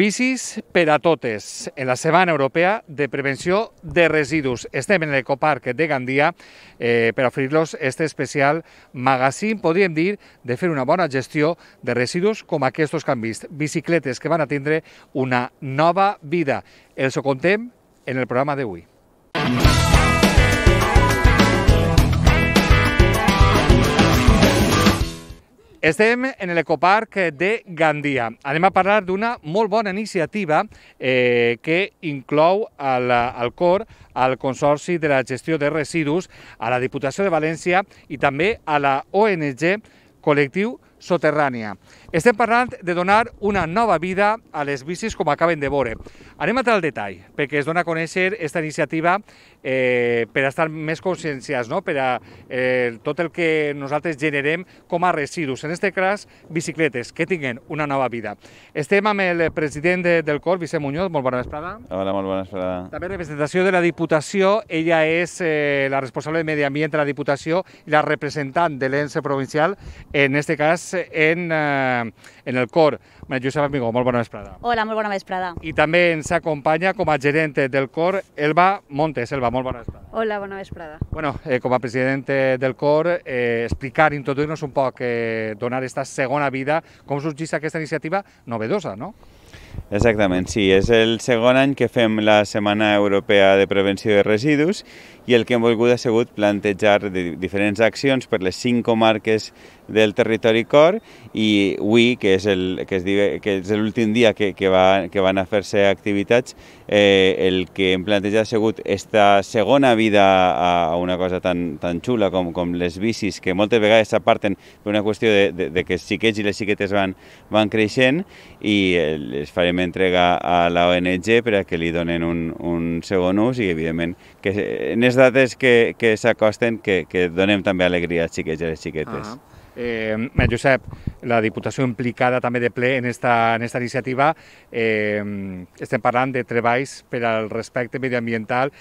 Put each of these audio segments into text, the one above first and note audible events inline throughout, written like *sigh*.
Bicis per a totes, en la Setmana Europea de Prevenció de Residus. Estem en l'Ecoparc de Gandia eh, per oferir-los este especial magazín, podríem dir, de fer una bona gestió de residus com aquests que han vist. Bicicletes que van a tindre una nova vida. Els ho contem en el programa d'avui. Estem en l'ecoparc de Gandia. Anem a parlar d'una molt bona iniciativa eh, que inclou al, al COR, al Consorci de la Gestió de Residus, a la Diputació de València i també a la ONG Col·lectiu Soterrània. Estem parlant de donar una nova vida a les bicis com acaben de veure. Anem a tal detall, perquè es dona a conèixer aquesta iniciativa eh, per a estar més conscienciats, no? per a eh, tot el que nosaltres generem com a residus, en aquest cas bicicletes, que tinguen una nova vida. Estem amb el president de, del COR, Vicent Muñoz, molt bona vesprada. Hola, molt bona vesprada. També representació de la Diputació, ella és eh, la responsable de Medi Ambient de la Diputació i la representant de l'ENSE provincial, en aquest cas en eh, en el cor. Maria Josep Amigó, molt bona vesprada. Hola, molt bona vesprada. I també ens acompanya com a gerent del cor Elba Montes. Elba, molt bona vesprada. Hola, bona vesprada. Bueno, eh, com a president del cor, eh, explicar, introduir-nos un poc, eh, donar aquesta segona vida, com sorgís aquesta iniciativa novedosa, no? Exactament, sí. És el segon any que fem la Setmana Europea de Prevenció de Residus i el que hem volgut ha sigut plantejar diferents accions per les cinc comarques del territori cor i avui, que és el que es diu, que és l'últim dia que, que, va, que van a fer-se activitats, eh, el que hem plantejat ha sigut esta segona vida a, una cosa tan, tan xula com, com les bicis, que moltes vegades s'aparten per una qüestió de, de, de que els xiquets i les xiquetes van, van creixent i eh, les farem entrega a la ONG per a que li donen un, un segon ús i, evidentment, que n'és dates que, que s'acosten que, que donem també alegria als xiquets i a les xiquetes. -huh. Ah, eh, Josep, la Diputació implicada també de ple en esta, en esta iniciativa, eh, estem parlant de treballs per al respecte mediambiental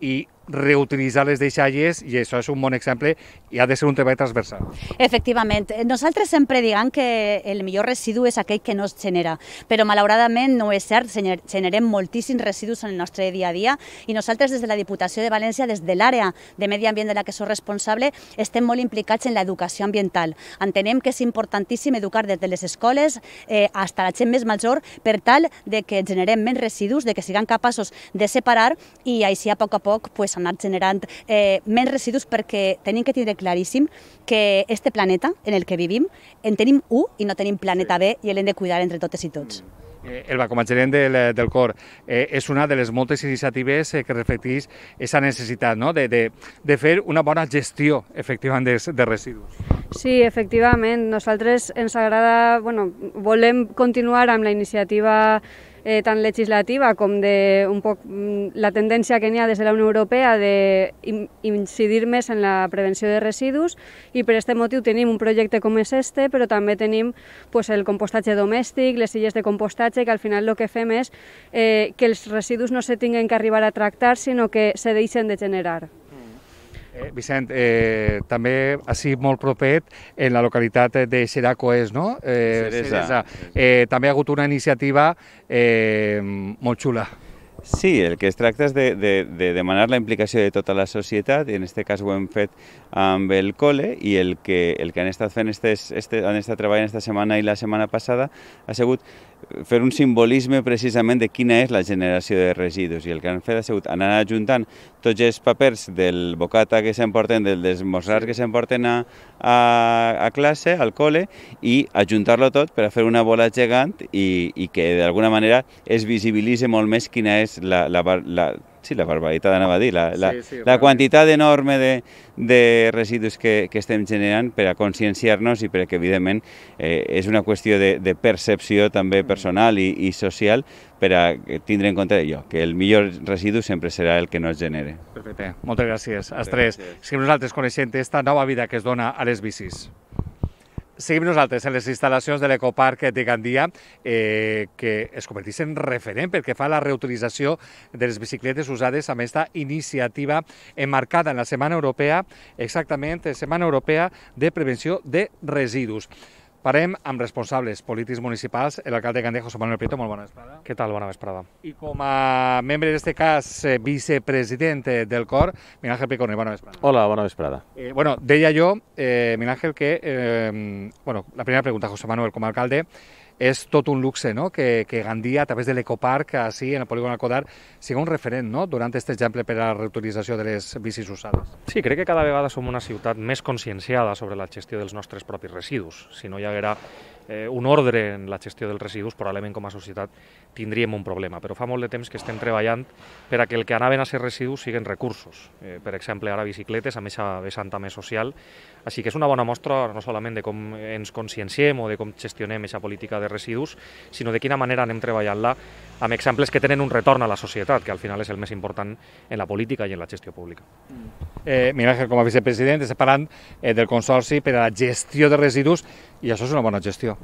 i reutilitzar les deixalles i això és un bon exemple i ha de ser un treball transversal. Efectivament. Eh, nosaltres sempre diguem que el millor residu és aquell que no es genera, però malauradament no és cert, generem moltíssims residus en el nostre dia a dia i nosaltres des de la Diputació de València, des de l'àrea de medi ambient de la que sóc responsable, estem molt implicats en l'educació ambiental. Entenem que és importantíssim educar des de les escoles eh, fins a la gent més major per tal de que generem menys residus, de que siguem capaços de separar i així a poc a poc pues, s'han anat generant eh, menys residus perquè tenim que tindre claríssim que este planeta en el que vivim en tenim un i no tenim planeta B i l'hem de cuidar entre totes i tots. Mm. Eh, Elba, com a gerent del, del COR, eh, és una de les moltes iniciatives eh, que reflecteix aquesta necessitat no? de, de, de fer una bona gestió, efectivament, de, de residus. Sí, efectivament. Nosaltres ens agrada, bueno, volem continuar amb la iniciativa eh, tant legislativa com de un poc, mm, la tendència que n'hi ha des de la Unió Europea d'incidir més en la prevenció de residus i per aquest motiu tenim un projecte com és este, però també tenim pues, el compostatge domèstic, les illes de compostatge, que al final el que fem és eh, que els residus no se tinguen que arribar a tractar, sinó que se deixen de generar. Eh, Vicent, eh, també així molt propet, en la localitat de Xeracoes, no? Eh, Cereza. Cereza. Eh, també ha hagut una iniciativa eh, molt xula. Sí, el que es tracta és de, de, de demanar la implicació de tota la societat, i en aquest cas ho hem fet amb el col·le, i el que, el que han estat fent, este, este, han estat treballant aquesta setmana i la setmana passada, ha sigut fer un simbolisme precisament de quina és la generació de residus, i el que han fet ha sigut anar ajuntant tots els papers del bocata que s'emporten, del desmorzar que s'emporten a, a, a classe, al col·le, i ajuntar-lo tot per a fer una bola gegant i, i que d'alguna manera es visibilitzi molt més quina és es la, la, la sí, la barbaritat anava a dir, la, la, sí, sí, la quantitat enorme de, de residus que, que estem generant per a conscienciar-nos i perquè, evidentment, eh, és una qüestió de, de percepció també mm. personal i, i social per a tindre en compte allò, que el millor residu sempre serà el que no es genere. Perfecte, moltes gràcies. Estrès. és que nosaltres coneixem aquesta nova vida que es dona a les bicis seguim nosaltres en les instal·lacions de l'Ecoparc de Gandia, eh, que es converteix en referent perquè fa la reutilització de les bicicletes usades amb aquesta iniciativa emmarcada en la Setmana Europea, exactament Setmana Europea de Prevenció de Residus. Parem amb responsables polítics municipals, l'alcalde de Gandia, José Manuel Prieto, molt bona vesprada. Què tal? Bona vesprada. I com a membre, en aquest cas, eh, vicepresident eh, del COR, Miguel Ángel Picorni, bona vesprada. Hola, bona vesprada. Eh, bueno, deia jo, eh, Miguel Ángel, que... Eh, bueno, la primera pregunta, José Manuel, com a alcalde, és tot un luxe no? que, que Gandia, a través de l'ecoparc, sí, en el polígon Alcodar, siga un referent no? durant aquest exemple per a la reutilització de les bicis usades. Sí, crec que cada vegada som una ciutat més conscienciada sobre la gestió dels nostres propis residus. Si no hi haguera eh, un ordre en la gestió dels residus, probablement com a societat tindríem un problema. Però fa molt de temps que estem treballant per a que el que anaven a ser residus siguin recursos. Eh, per exemple, ara bicicletes, amb aquesta vessant també social. Així que és una bona mostra no solament de com ens conscienciem o de com gestionem aquesta política de residus, sinó de quina manera anem treballant-la amb exemples que tenen un retorn a la societat, que al final és el més important en la política i en la gestió pública. Eh, Miguel Ángel, com a vicepresident, està parlant eh, del Consorci per a la gestió de residus i això és una bona gestió.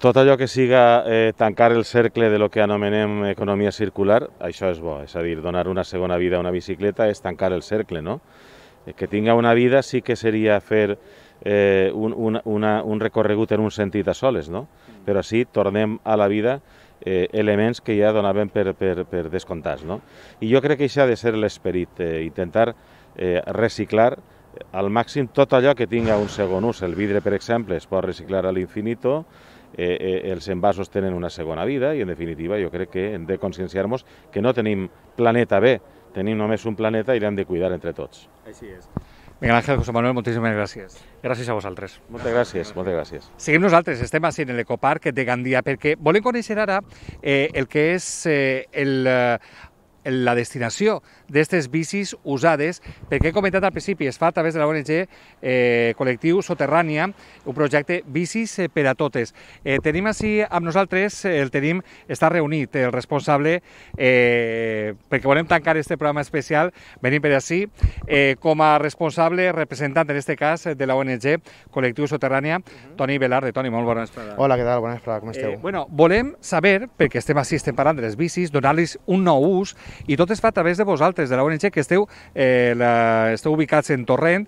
Tot allò que siga eh, tancar el cercle de lo que anomenem economia circular, això és bo, és a dir, donar una segona vida a una bicicleta és tancar el cercle, no? Eh, que tinga una vida sí que seria fer eh, un, una, una, un recorregut en un sentit a soles, no? Però sí, tornem a la vida eh, elements que ja donaven per, per, per descomptats, no? I jo crec que això ha de ser l'esperit, eh, intentar eh, reciclar al màxim tot allò que tinga un segon ús. El vidre, per exemple, es pot reciclar a l'infinito, eh, eh, els envasos tenen una segona vida i, en definitiva, jo crec que hem de conscienciar-nos que no tenim planeta B, tenim només un planeta i l'hem de cuidar entre tots. Així és. Miguel Ángel, José Manuel, moltíssimes gràcies. Gràcies a vosaltres. Moltes gràcies, moltes gràcies. Seguim nosaltres, estem així en l'Ecoparc de Gandia, perquè volem conèixer ara eh, el que és eh, el, eh, la destinació d'aquestes bicis usades, perquè he comentat al principi, es fa a través de la ONG eh, Col·lectiu Soterrània, un projecte Bicis per a totes. Eh, tenim així amb nosaltres, el tenim, està reunit el responsable, eh, perquè volem tancar aquest programa especial, venim per així, eh, com a responsable, representant en aquest cas de la ONG Col·lectiu Soterrània, uh mhm. -huh. Toni Velarde. Toni, molt bona esperada. Hola, què tal? Bona esperada, com eh, esteu? Eh, bueno, volem saber, perquè estem així, estem parlant de les bicis, donar-los un nou ús, i tot es fa a través de vosaltres, de la ONG, que esteu, eh, la, esteu ubicats en Torrent.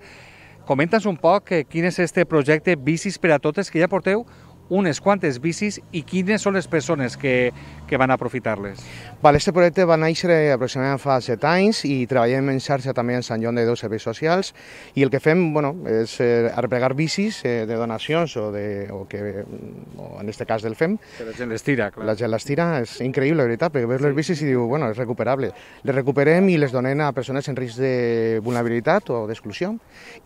Comenta'ns un poc eh, quin és este projecte Bicis per a Totes, que ja porteu unes quantes bicis i quines són les persones que, que van aprofitar-les? Vale, este projecte va néixer aproximadament fa 7 anys i treballem en xarxa també en Sant Joan de dos serveis socials i el que fem bueno, és eh, arreplegar bicis eh, de donacions o, de, o que o en este cas del FEM. Que la gent les tira, clar. La gent les tira, és increïble, la veritat, perquè veus sí. les bicis i diu, bueno, és recuperable. Les recuperem i les donem a persones en risc de vulnerabilitat o d'exclusió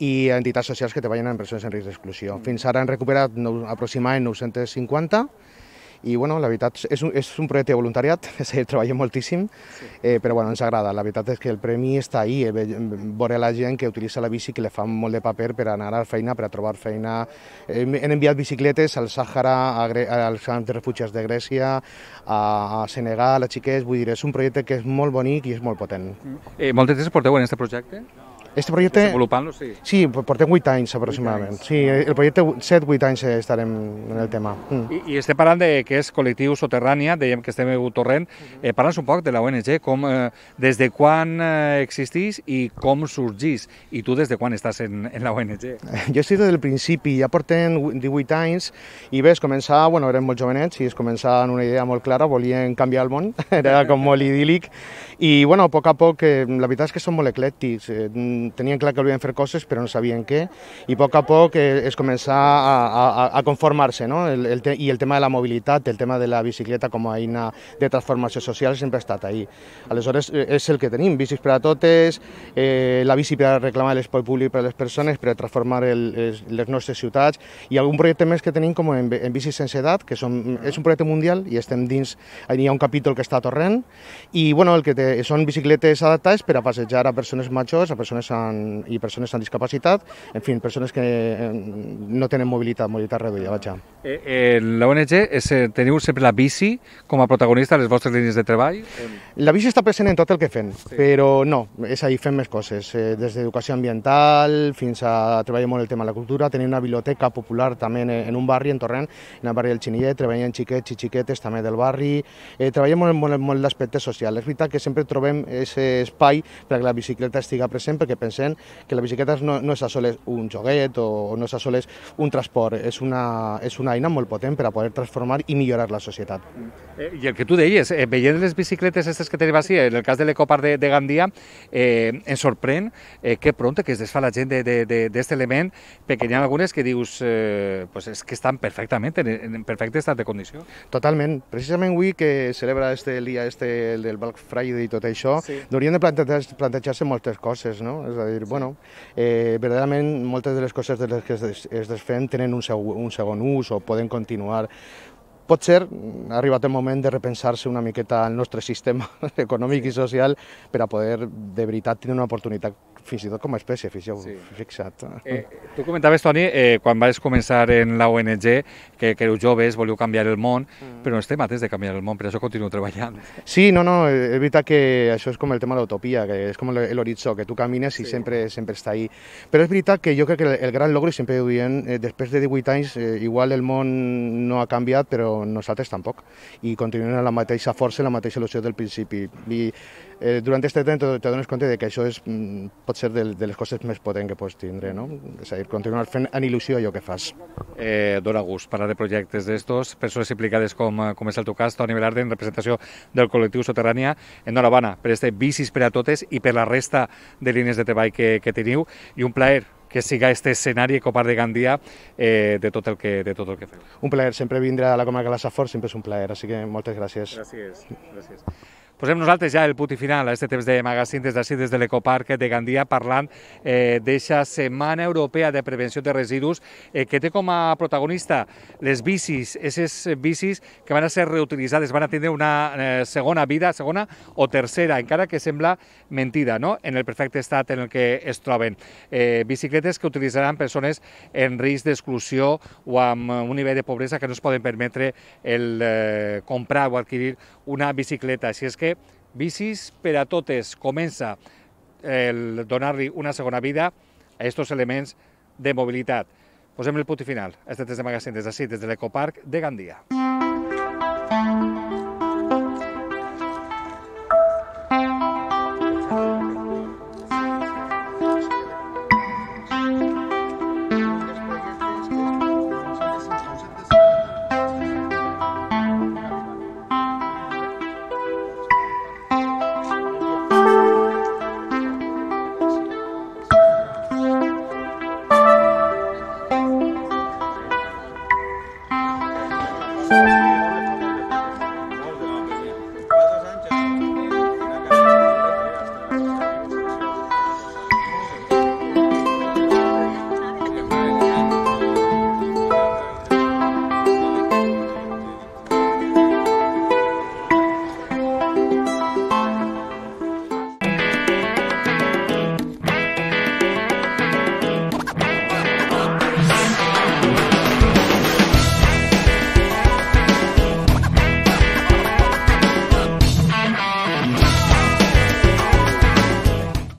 i a entitats socials que treballen en persones en risc d'exclusió. Mm. Fins ara han recuperat no, aproximadament 250 i bueno, la veritat és un, és un projecte de voluntariat, és *laughs* dir, treballem moltíssim, sí. eh, però bueno, ens agrada. La veritat és que el premi està ahí, eh, veure la gent que utilitza la bici, que li fa molt de paper per anar a feina, per a trobar feina. Eh, hem enviat bicicletes al Sàhara, als camps de refugiats de Grècia, a, a Senegal, a Xiquets, vull dir, és un projecte que és molt bonic i és molt potent. Mm. Eh, moltes gràcies porteu en aquest projecte. No. Este projecte... Desenvolupant-lo, sí? Sí, portem 8 anys aproximadament. 8 anys. Sí, el projecte 7-8 anys eh, estarem en el tema. Mm. I, I estem parlant de que és col·lectiu Soterrània, dèiem que estem a Torrent. Eh, Parla'ns un poc de la ONG, com, eh, des de quan eh, existís i com sorgís. I tu des de quan estàs en, en la ONG? *laughs* Jo estic des del principi, ja portem 18 anys i ves començar, bueno, érem molt jovenets i es començava amb una idea molt clara, volien canviar el món, *laughs* era com molt idíl·lic. I bueno, a poc a poc, eh, la veritat és que som molt eclèctics. Eh, tenien clar que volien fer coses però no sabien què i a poc a poc eh, es comença a, a, a conformar-se no? El, el i el tema de la mobilitat, el tema de la bicicleta com a eina de transformació social sempre ha estat ahí. Aleshores eh, és el que tenim, bicis per a totes, eh, la bici per a reclamar l'espai públic per a les persones, per a transformar el, les, les nostres ciutats i algun projecte més que tenim com en, en bicis sense edat, que som, és un projecte mundial i estem dins, hi ha un capítol que està a Torrent i bueno, el que té, són bicicletes adaptades per a passejar a persones majors, a persones amb, i persones amb discapacitat, en fi, persones que eh, no tenen mobilitat, mobilitat reduïda, vaja. Eh, eh, L'ONG, eh, teniu sempre la bici com a protagonista a les vostres línies de treball? La bici està present en tot el que fem, sí. però no, és a dir, fem més coses, eh, des d'educació ambiental fins a treballar molt el tema de la cultura, tenim una biblioteca popular també en, en un barri, en Torrent, en el barri del Xinillet, treballem xiquets i xiquetes també del barri, eh, treballem molt, molt, molt l'aspecte social. És veritat que sempre trobem aquest espai perquè la bicicleta estiga present, perquè perquè pensem que la bicicleta no, no és a soles un joguet o no és a soles un transport, és una, és una eina molt potent per a poder transformar i millorar la societat. Eh, I el que tu deies, eh, veient les bicicletes aquestes que tenim així, en el cas de l'Ecopar de, de Gandia, eh, ens sorprèn eh, que pront que es desfà la gent d'aquest element, perquè hi ha algunes que dius eh, pues és que estan perfectament, en, en perfecte estat de condició. Totalment. Precisament avui que celebra este dia este, el del Black Friday i tot això, sí. haurien de plantejar-se moltes coses, no? És a dir, bueno, eh, verdaderament moltes de les coses de les que es, desfem tenen un, seu, un segon ús o poden continuar potser ha arribat el moment de repensar-se una miqueta el nostre sistema *laughs* econòmic i social per a poder de veritat tenir una oportunitat fins i tot com a espècie, fixeu, sí. fixa't. Eh, tu comentaves, Toni, eh, quan vas començar en la ONG, que que creu joves, voleu canviar el món, mm. però no estem atents de canviar el món, per això continuo treballant. Sí, no, no, eh, és veritat que això és com el tema de l'utopia, que és com l'horitzó, que tu camines sí. i sempre sempre està ahí. Però és veritat que jo crec que el, gran logro, i sempre ho diuen, eh, després de 18 anys, eh, igual el món no ha canviat, però nosaltres tampoc. I continuen amb la mateixa força, i la mateixa il·lusió del principi. I eh, durant aquest temps te dones compte de que això és, mm, pot ser de, de les coses més potents que pots tindre, no? És a dir, continuar fent en il·lusió allò que fas. Eh, dona gust parlar de projectes d'estos, persones implicades com, eh, com és el teu cas, Toni Velarde, en representació del col·lectiu Soterrània. Enhorabona per este Bicis per a totes i per la resta de línies de treball que, que teniu i un plaer que siga este escenari Copar de Gandia eh, de, tot el que, de tot el que feu. Un plaer, sempre vindre a la comarca de la Safor sempre és un plaer, així que moltes gràcies. Gràcies, gràcies. Posem nosaltres ja el punt final a aquest temps de magazín des d'ací, des de l'Ecoparc de Gandia, parlant eh, d'aquesta Setmana Europea de Prevenció de Residus, eh, que té com a protagonista les bicis, aquestes bicis que van a ser reutilitzades, van a tenir una eh, segona vida, segona o tercera, encara que sembla mentida, no? en el perfecte estat en el que es troben. Eh, bicicletes que utilitzaran persones en risc d'exclusió o amb un nivell de pobresa que no es poden permetre el eh, comprar o adquirir una bicicleta. Així és que que Bicis per a totes comença el donar-li una segona vida a aquests elements de mobilitat. Posem el punt final. Estem des de Magassin, des d'ací, des de l'Ecoparc de Gandia.